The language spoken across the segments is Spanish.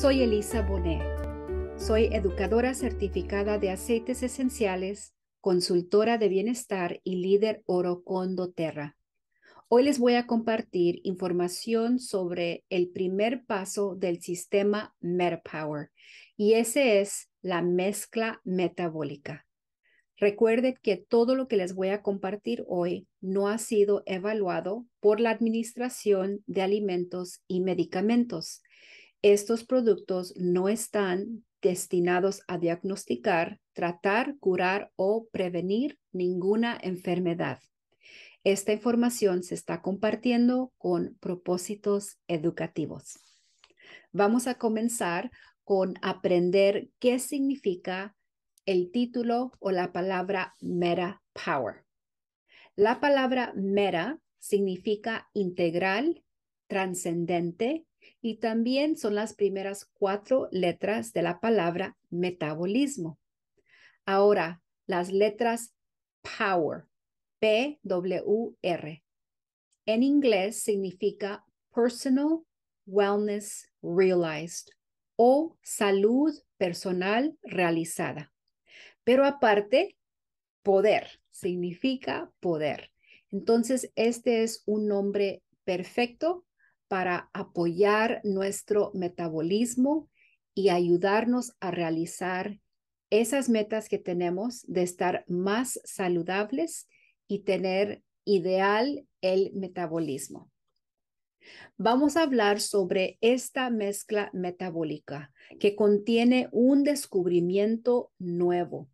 Soy Elisa Bonet. Soy educadora certificada de aceites esenciales, consultora de bienestar y líder oro con doTERRA. Hoy les voy a compartir información sobre el primer paso del sistema MetaPower y ese es la mezcla metabólica. Recuerden que todo lo que les voy a compartir hoy no ha sido evaluado por la Administración de Alimentos y Medicamentos. Estos productos no están destinados a diagnosticar, tratar, curar o prevenir ninguna enfermedad. Esta información se está compartiendo con propósitos educativos. Vamos a comenzar con aprender qué significa el título o la palabra meta power. La palabra meta significa integral, trascendente, y también son las primeras cuatro letras de la palabra metabolismo. Ahora, las letras power, P-W-R, en inglés significa Personal Wellness Realized o salud personal realizada. Pero aparte, poder significa poder. Entonces, este es un nombre perfecto para apoyar nuestro metabolismo y ayudarnos a realizar esas metas que tenemos de estar más saludables y tener ideal el metabolismo. Vamos a hablar sobre esta mezcla metabólica que contiene un descubrimiento nuevo.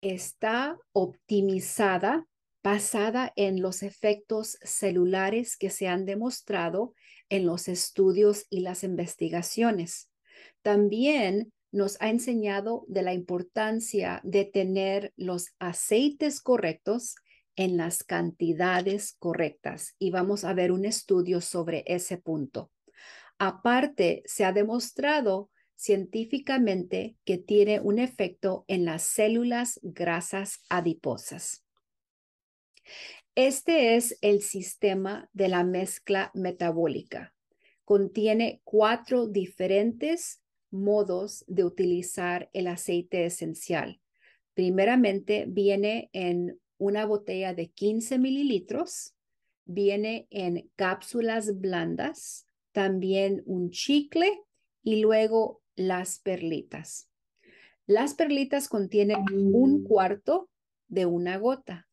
Está optimizada basada en los efectos celulares que se han demostrado en los estudios y las investigaciones. También nos ha enseñado de la importancia de tener los aceites correctos en las cantidades correctas y vamos a ver un estudio sobre ese punto. Aparte, se ha demostrado científicamente que tiene un efecto en las células grasas adiposas. Este es el sistema de la mezcla metabólica. Contiene cuatro diferentes modos de utilizar el aceite esencial. Primeramente, viene en una botella de 15 mililitros, viene en cápsulas blandas, también un chicle y luego las perlitas. Las perlitas contienen un mm. cuarto de una gota.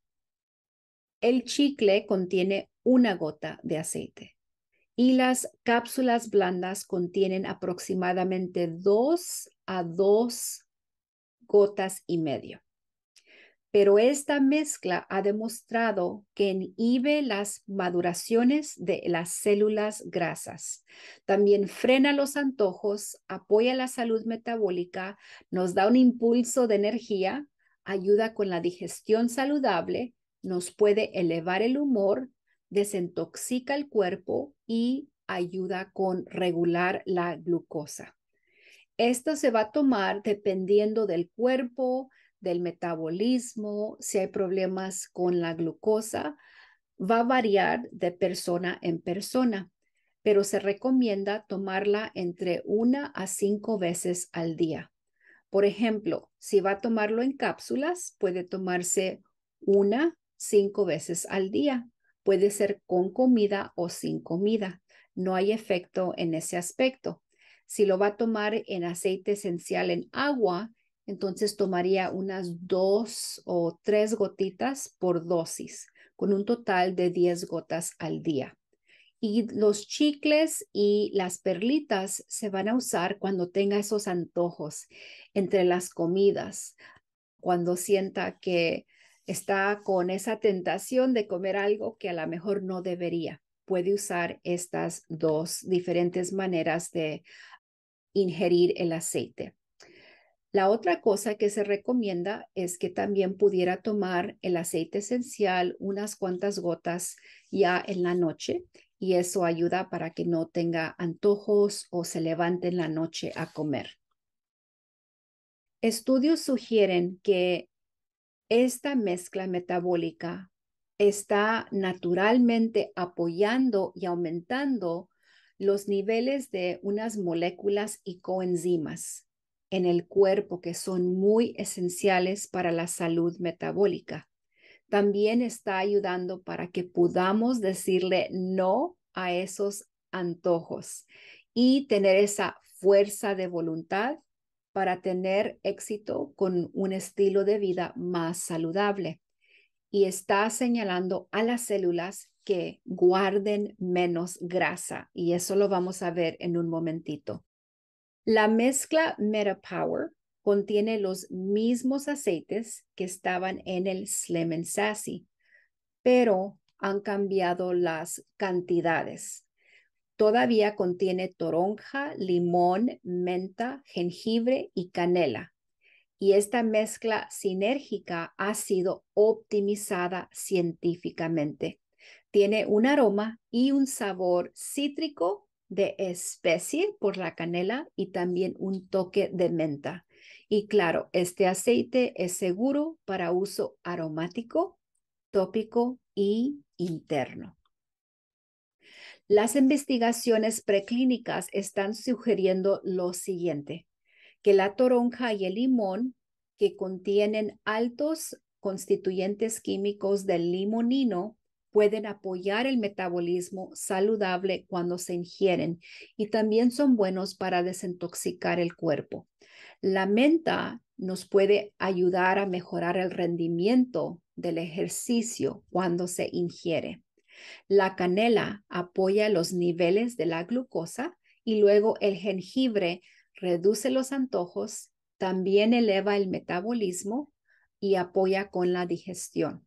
El chicle contiene una gota de aceite y las cápsulas blandas contienen aproximadamente dos a dos gotas y medio. Pero esta mezcla ha demostrado que inhibe las maduraciones de las células grasas. También frena los antojos, apoya la salud metabólica, nos da un impulso de energía, ayuda con la digestión saludable nos puede elevar el humor, desintoxica el cuerpo y ayuda con regular la glucosa. Esto se va a tomar dependiendo del cuerpo, del metabolismo, si hay problemas con la glucosa, va a variar de persona en persona, pero se recomienda tomarla entre una a cinco veces al día. Por ejemplo, si va a tomarlo en cápsulas, puede tomarse una cinco veces al día. Puede ser con comida o sin comida. No hay efecto en ese aspecto. Si lo va a tomar en aceite esencial en agua, entonces tomaría unas dos o tres gotitas por dosis, con un total de 10 gotas al día. Y los chicles y las perlitas se van a usar cuando tenga esos antojos entre las comidas, cuando sienta que está con esa tentación de comer algo que a lo mejor no debería. Puede usar estas dos diferentes maneras de ingerir el aceite. La otra cosa que se recomienda es que también pudiera tomar el aceite esencial unas cuantas gotas ya en la noche y eso ayuda para que no tenga antojos o se levante en la noche a comer. Estudios sugieren que esta mezcla metabólica está naturalmente apoyando y aumentando los niveles de unas moléculas y coenzimas en el cuerpo que son muy esenciales para la salud metabólica. También está ayudando para que podamos decirle no a esos antojos y tener esa fuerza de voluntad para tener éxito con un estilo de vida más saludable y está señalando a las células que guarden menos grasa y eso lo vamos a ver en un momentito. La mezcla MetaPower contiene los mismos aceites que estaban en el Slim pero han cambiado las cantidades. Todavía contiene toronja, limón, menta, jengibre y canela. Y esta mezcla sinérgica ha sido optimizada científicamente. Tiene un aroma y un sabor cítrico de especie por la canela y también un toque de menta. Y claro, este aceite es seguro para uso aromático, tópico y interno. Las investigaciones preclínicas están sugiriendo lo siguiente, que la toronja y el limón, que contienen altos constituyentes químicos del limonino, pueden apoyar el metabolismo saludable cuando se ingieren y también son buenos para desintoxicar el cuerpo. La menta nos puede ayudar a mejorar el rendimiento del ejercicio cuando se ingiere. La canela apoya los niveles de la glucosa y luego el jengibre reduce los antojos, también eleva el metabolismo y apoya con la digestión.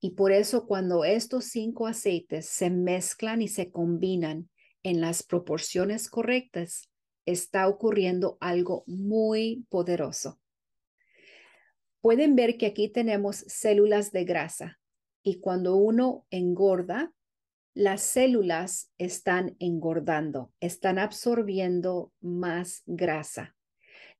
Y por eso cuando estos cinco aceites se mezclan y se combinan en las proporciones correctas, está ocurriendo algo muy poderoso. Pueden ver que aquí tenemos células de grasa y cuando uno engorda, las células están engordando, están absorbiendo más grasa.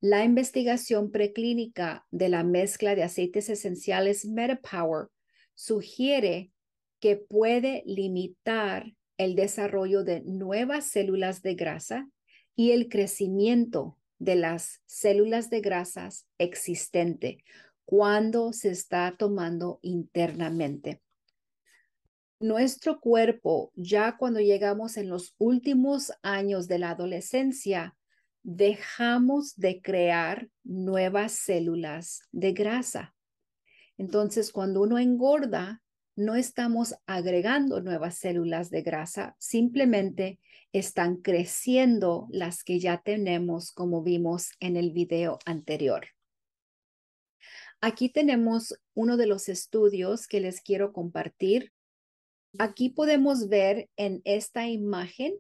La investigación preclínica de la mezcla de aceites esenciales MetaPower sugiere que puede limitar el desarrollo de nuevas células de grasa y el crecimiento de las células de grasas existente, cuando se está tomando internamente. Nuestro cuerpo, ya cuando llegamos en los últimos años de la adolescencia, dejamos de crear nuevas células de grasa. Entonces, cuando uno engorda, no estamos agregando nuevas células de grasa, simplemente están creciendo las que ya tenemos, como vimos en el video anterior. Aquí tenemos uno de los estudios que les quiero compartir. Aquí podemos ver en esta imagen,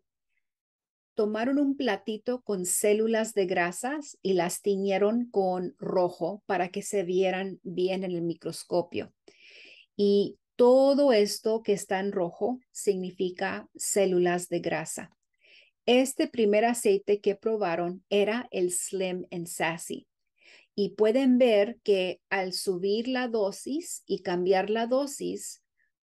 tomaron un platito con células de grasas y las tiñeron con rojo para que se vieran bien en el microscopio. Y todo esto que está en rojo significa células de grasa. Este primer aceite que probaron era el Slim and Sassy. Y pueden ver que al subir la dosis y cambiar la dosis,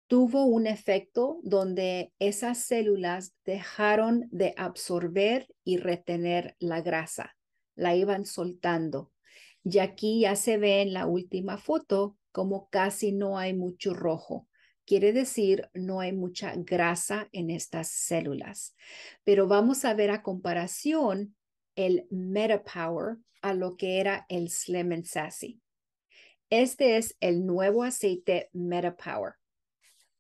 tuvo un efecto donde esas células dejaron de absorber y retener la grasa, la iban soltando. Y aquí ya se ve en la última foto como casi no hay mucho rojo. Quiere decir, no hay mucha grasa en estas células. Pero vamos a ver a comparación el Meta Power a lo que era el Slim Sassy. Este es el nuevo aceite Meta Power.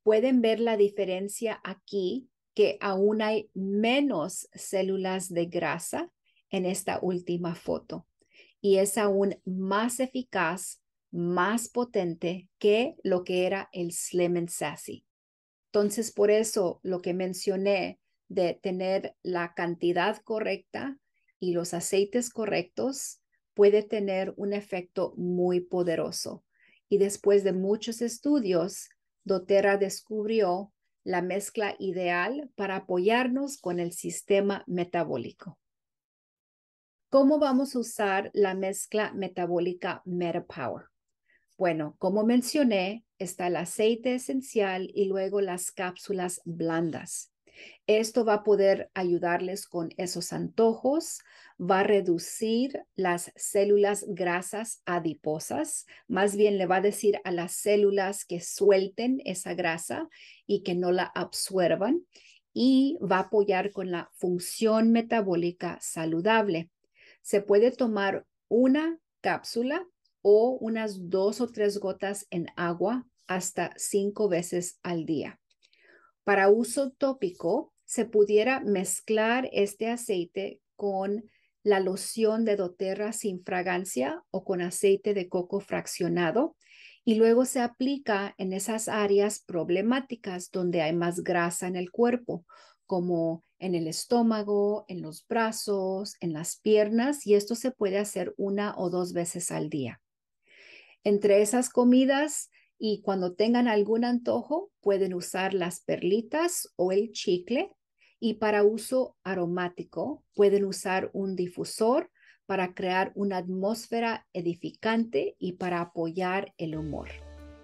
Pueden ver la diferencia aquí que aún hay menos células de grasa en esta última foto y es aún más eficaz, más potente que lo que era el Slim Sassy. Entonces, por eso lo que mencioné de tener la cantidad correcta y los aceites correctos puede tener un efecto muy poderoso. Y después de muchos estudios, doTERRA descubrió la mezcla ideal para apoyarnos con el sistema metabólico. ¿Cómo vamos a usar la mezcla metabólica MetaPower? Bueno, como mencioné, está el aceite esencial y luego las cápsulas blandas. Esto va a poder ayudarles con esos antojos, va a reducir las células grasas adiposas, más bien le va a decir a las células que suelten esa grasa y que no la absorban y va a apoyar con la función metabólica saludable. Se puede tomar una cápsula o unas dos o tres gotas en agua hasta cinco veces al día para uso tópico, se pudiera mezclar este aceite con la loción de doTERRA sin fragancia o con aceite de coco fraccionado y luego se aplica en esas áreas problemáticas donde hay más grasa en el cuerpo, como en el estómago, en los brazos, en las piernas y esto se puede hacer una o dos veces al día. Entre esas comidas y cuando tengan algún antojo pueden usar las perlitas o el chicle y para uso aromático pueden usar un difusor para crear una atmósfera edificante y para apoyar el humor.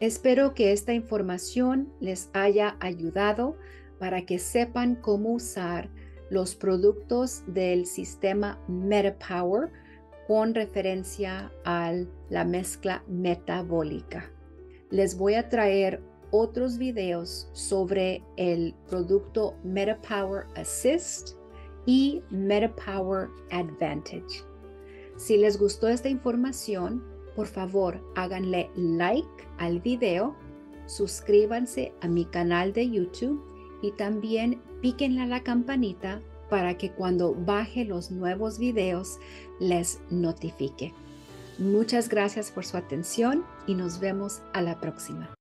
Espero que esta información les haya ayudado para que sepan cómo usar los productos del sistema MetaPower con referencia a la mezcla metabólica les voy a traer otros videos sobre el producto MetaPower Assist y MetaPower Advantage. Si les gustó esta información, por favor háganle like al video, suscríbanse a mi canal de YouTube y también píquenle a la campanita para que cuando baje los nuevos videos les notifique. Muchas gracias por su atención y nos vemos a la próxima.